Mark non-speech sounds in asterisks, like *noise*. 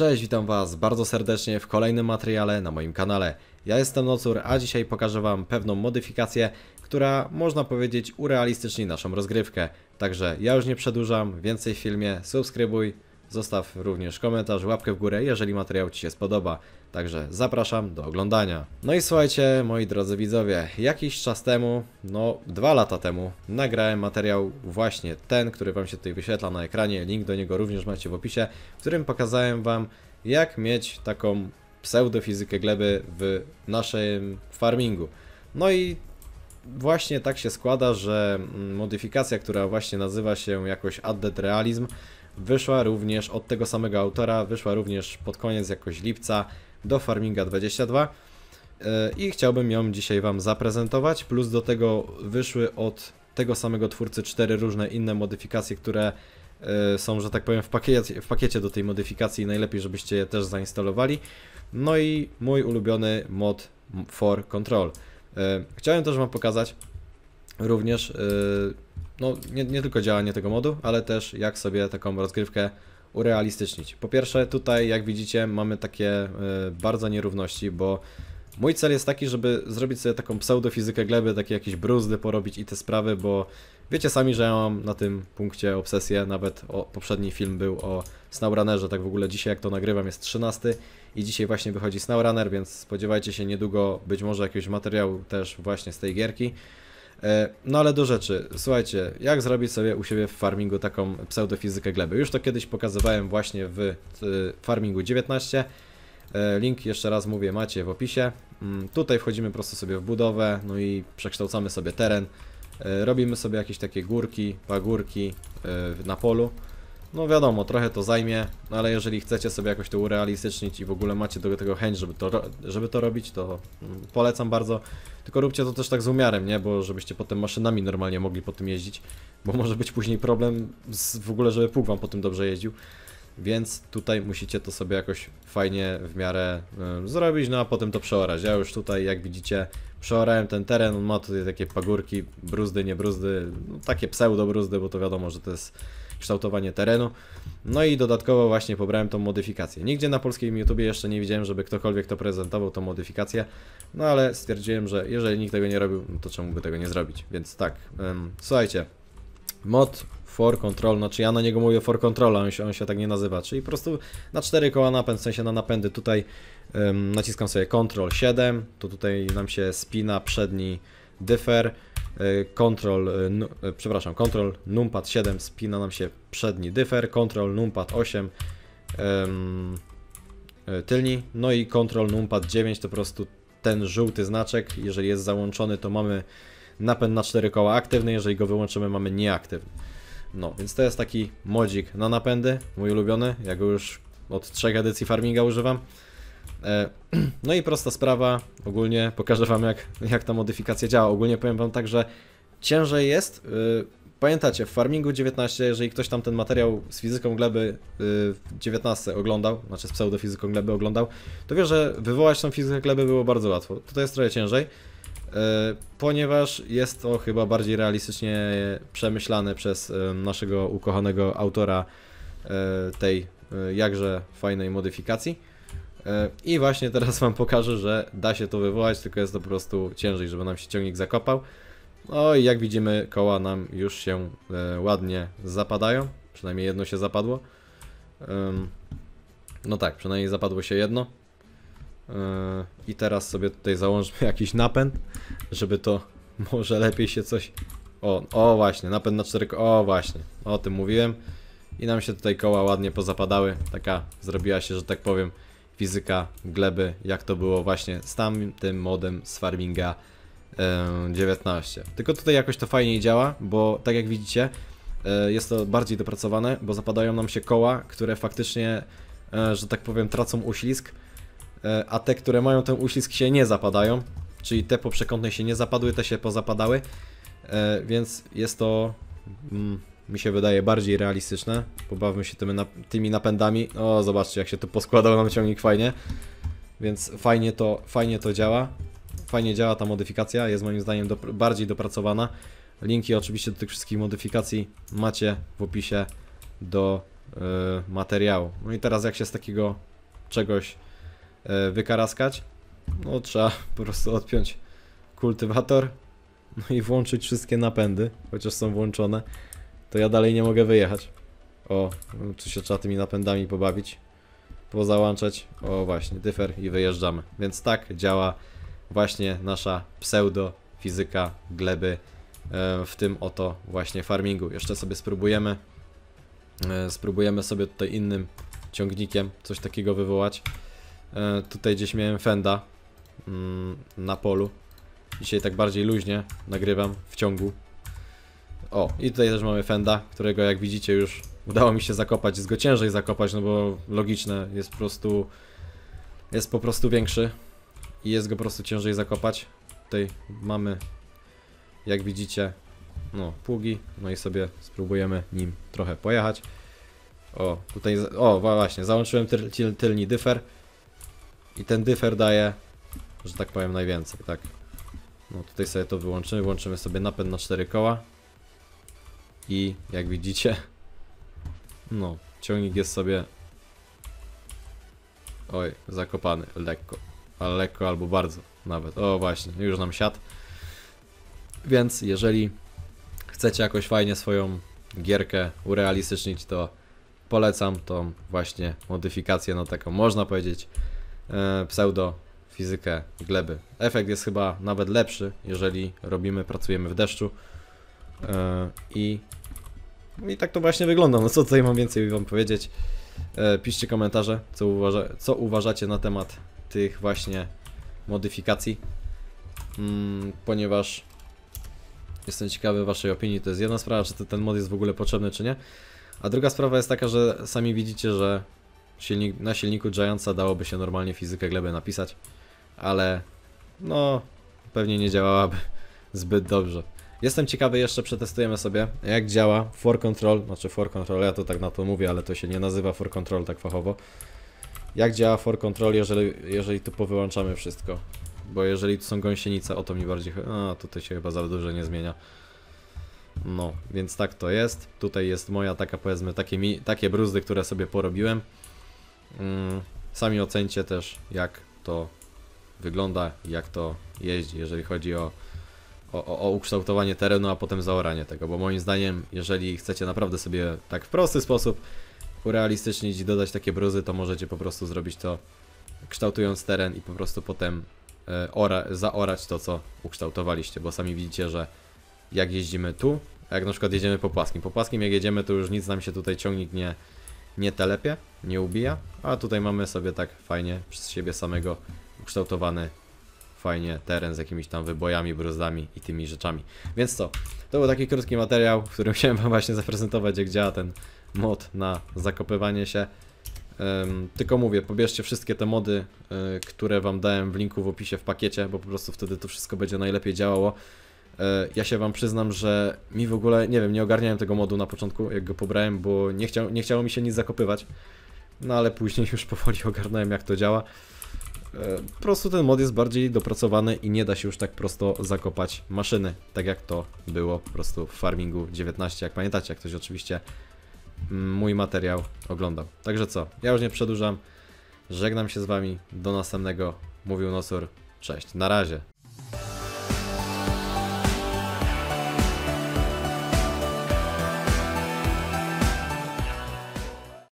Cześć, witam Was bardzo serdecznie w kolejnym materiale na moim kanale. Ja jestem Nocur, a dzisiaj pokażę Wam pewną modyfikację, która można powiedzieć urealistyczni naszą rozgrywkę. Także ja już nie przedłużam, więcej w filmie, subskrybuj, Zostaw również komentarz, łapkę w górę, jeżeli materiał Ci się spodoba. Także zapraszam do oglądania. No i słuchajcie, moi drodzy widzowie, jakiś czas temu, no dwa lata temu, nagrałem materiał właśnie ten, który Wam się tutaj wyświetla na ekranie. Link do niego również macie w opisie, w którym pokazałem Wam, jak mieć taką pseudofizykę gleby w naszym farmingu. No i właśnie tak się składa, że mm, modyfikacja, która właśnie nazywa się jakoś Added Realism, wyszła również od tego samego autora, wyszła również pod koniec jakoś lipca do Farminga 22 e, i chciałbym ją dzisiaj Wam zaprezentować, plus do tego wyszły od tego samego twórcy cztery różne inne modyfikacje, które e, są, że tak powiem, w pakiecie, w pakiecie do tej modyfikacji najlepiej, żebyście je też zainstalowali. No i mój ulubiony mod for control. E, chciałem też Wam pokazać również no nie, nie tylko działanie tego modu, ale też jak sobie taką rozgrywkę urealistycznić. Po pierwsze tutaj jak widzicie mamy takie y, bardzo nierówności, bo Mój cel jest taki, żeby zrobić sobie taką pseudofizykę gleby, takie jakieś bruzdy porobić i te sprawy, bo wiecie sami, że ja mam na tym punkcie obsesję, nawet o, poprzedni film był o SnowRunnerze, tak w ogóle dzisiaj jak to nagrywam jest 13 i dzisiaj właśnie wychodzi SnowRunner, więc spodziewajcie się niedługo być może jakiegoś materiału też właśnie z tej gierki. E, no ale do rzeczy, słuchajcie, jak zrobić sobie u siebie w farmingu taką pseudofizykę gleby? Już to kiedyś pokazywałem właśnie w farmingu 19. E, link jeszcze raz mówię, macie w opisie. Mm, tutaj wchodzimy po prostu sobie w budowę, no i przekształcamy sobie teren. E, robimy sobie jakieś takie górki, pagórki na polu. No wiadomo, trochę to zajmie, no ale jeżeli chcecie sobie jakoś to urealistycznić i w ogóle macie do tego chęć, żeby to, żeby to robić, to mm, polecam bardzo. Tylko róbcie to też tak z umiarem, nie? Bo żebyście potem maszynami normalnie mogli po tym jeździć, bo może być później problem z, w ogóle, żeby pług wam po tym dobrze jeździł. Więc tutaj musicie to sobie jakoś fajnie w miarę y, zrobić, no a potem to przeorać. Ja już tutaj, jak widzicie, przeorałem ten teren, on ma tutaj takie pagórki, bruzdy, nie bruzdy, no, takie pseudo bruzdy, bo to wiadomo, że to jest kształtowanie terenu. No i dodatkowo właśnie pobrałem tą modyfikację. Nigdzie na polskim YouTubie jeszcze nie widziałem, żeby ktokolwiek to prezentował, tą modyfikację, no ale stwierdziłem, że jeżeli nikt tego nie robił, no to czemu by tego nie zrobić? Więc tak, ym, słuchajcie, mod for control, znaczy ja na niego mówię for control, on się, on się tak nie nazywa, czyli po prostu na cztery koła napęd, w sensie na napędy tutaj ym, naciskam sobie control 7, to tutaj nam się spina przedni dyfer, kontrol e, e, e, przepraszam, kontrol Numpad 7 spina nam się przedni dyfer, kontrol Numpad 8 um, tylni, no i kontrol Numpad 9 to po prostu ten żółty znaczek, jeżeli jest załączony to mamy napęd na 4 koła aktywny, jeżeli go wyłączymy mamy nieaktywny. No, więc to jest taki modzik na napędy, mój ulubiony, ja go już od trzech edycji farminga używam. E, *clears throat* no i prosta sprawa, ogólnie pokażę Wam jak, jak ta modyfikacja działa. Ogólnie powiem Wam tak, że ciężej jest. E, pamiętacie, w Farmingu 19, jeżeli ktoś tam ten materiał z fizyką gleby e, w 19 oglądał, znaczy z pseudofizyką gleby oglądał, to wie, że wywołać tą fizykę gleby było bardzo łatwo. Tutaj jest trochę ciężej, ponieważ jest to chyba bardziej realistycznie przemyślane przez naszego ukochanego autora tej jakże fajnej modyfikacji. E, I właśnie teraz wam pokażę, że da się to wywołać, tylko jest to po prostu ciężej, żeby nam się ciągnik zakopał. No i jak widzimy, koła nam już się e, ładnie zapadają. Przynajmniej jedno się zapadło. No tak, przynajmniej zapadło się jedno. E, I teraz sobie tutaj załączmy *laughs* jakiś napęd, żeby to *laughs* może lepiej się coś... O, o właśnie, napęd na cztery O właśnie, o tym mówiłem. I nam się tutaj koła ładnie pozapadały. Taka zrobiła się, że tak powiem, fizyka gleby, jak to było właśnie z tamtym modem z Farminga 19. Tylko tutaj jakoś to fajniej działa, bo tak jak widzicie, e, jest to bardziej dopracowane, bo zapadają nam się koła, które faktycznie, e, że tak powiem, tracą uślizg, e, a te, które mają ten uślizg się nie zapadają, czyli te po przekątnej się nie zapadły, te się pozapadały, więc jest to mm, mi się wydaje bardziej realistyczne. Pobawmy się tymi, nap tymi napędami. O, zobaczcie, jak się tu poskładał nam ciągnik fajnie. Więc fajnie to, fajnie to działa. Fajnie działa ta modyfikacja, jest moim zdaniem bardziej dopracowana. Linki oczywiście do tych wszystkich modyfikacji macie w opisie do yy, materiału. No i teraz jak się z takiego czegoś yy, wykaraskać, no trzeba *laughs* po prostu odpiąć kultywator, no i włączyć wszystkie napędy, chociaż są włączone to ja dalej nie mogę wyjechać. O, tu się trzeba tymi napędami pobawić. Pozałączać. O, właśnie, dyfer i wyjeżdżamy. Więc tak działa właśnie nasza pseudo-fizyka gleby e, w tym oto właśnie farmingu. Jeszcze sobie spróbujemy. E, spróbujemy sobie tutaj innym ciągnikiem coś takiego wywołać. E, tutaj gdzieś miałem fenda mm, na polu. Dzisiaj tak bardziej luźnie nagrywam w ciągu o, i tutaj też mamy Fenda, którego jak widzicie już udało mi się zakopać. Jest go ciężej zakopać, no bo logiczne, jest po prostu... Jest po prostu większy i jest go po prostu ciężej zakopać. Tutaj mamy, jak widzicie, no, pługi, no i sobie spróbujemy nim trochę pojechać. O, tutaj, o właśnie, załączyłem tyl, tyl, tylni dyfer i ten dyfer daje, że tak powiem, najwięcej, tak. No tutaj sobie to wyłączymy, włączymy sobie napęd na 4 koła, i jak widzicie, no, ciągnik jest sobie, oj, zakopany lekko, ale lekko albo bardzo nawet, o właśnie, już nam siadł. Więc jeżeli chcecie jakoś fajnie swoją gierkę urealistycznić, to polecam tą właśnie modyfikację, no taką można powiedzieć, e, pseudo fizykę gleby. Efekt jest chyba nawet lepszy, jeżeli robimy, pracujemy w deszczu, E, I, I tak to właśnie wygląda. No co tutaj mam więcej wam powiedzieć? E, piszcie komentarze, co, uważa, co uważacie na temat tych właśnie modyfikacji. Mm, ponieważ jestem ciekawy waszej opinii. To jest jedna sprawa, czy ten mod jest w ogóle potrzebny, czy nie. A druga sprawa jest taka, że sami widzicie, że silnik, na silniku Giantsa dałoby się normalnie fizykę gleby napisać, ale no pewnie nie działałaby *laughs* zbyt dobrze. Jestem ciekawy, jeszcze przetestujemy sobie, jak działa for control, znaczy for control, ja to tak na to mówię, ale to się nie nazywa for control tak fachowo. Jak działa for control, jeżeli, jeżeli tu powyłączamy wszystko. Bo jeżeli tu są gąsienice, o to mi bardziej... A, tutaj się chyba za dużo nie zmienia. No, więc tak to jest. Tutaj jest moja taka, powiedzmy, takie, mi, takie bruzdy, które sobie porobiłem. Mm, sami ocencie też, jak to wygląda, jak to jeździ, jeżeli chodzi o o, o, ukształtowanie terenu, a potem zaoranie tego, bo moim zdaniem, jeżeli chcecie naprawdę sobie tak w prosty sposób urealistycznić i dodać takie bruzy, to możecie po prostu zrobić to kształtując teren i po prostu potem e, ora, zaorać to, co ukształtowaliście, bo sami widzicie, że jak jeździmy tu, a jak na przykład jedziemy po płaskim. Po płaskim jak jedziemy, to już nic nam się tutaj ciągnik nie, nie telepie, nie ubija, a tutaj mamy sobie tak fajnie przez siebie samego ukształtowany fajnie teren z jakimiś tam wybojami, brozdami i tymi rzeczami. Więc to, to był taki krótki materiał, w którym *laughs* chciałem wam właśnie zaprezentować, jak działa ten mod na zakopywanie się. Um, tylko mówię, pobierzcie wszystkie te mody, e, które wam dałem w linku w opisie w pakiecie, bo po prostu wtedy to wszystko będzie najlepiej działało. E, ja się wam przyznam, że mi w ogóle, nie wiem, nie ogarniałem tego modu na początku, jak go pobrałem, bo nie, chciał, nie chciało mi się nic zakopywać. No ale później *laughs* już powoli ogarnąłem jak to działa. E, po prostu ten mod jest bardziej dopracowany i nie da się już tak prosto zakopać maszyny, tak jak to było po prostu w Farmingu 19, jak pamiętacie, jak ktoś oczywiście mm, mój materiał oglądał. Także co, ja już nie przedłużam, żegnam się z Wami, do następnego, mówił Nosur, cześć, na razie.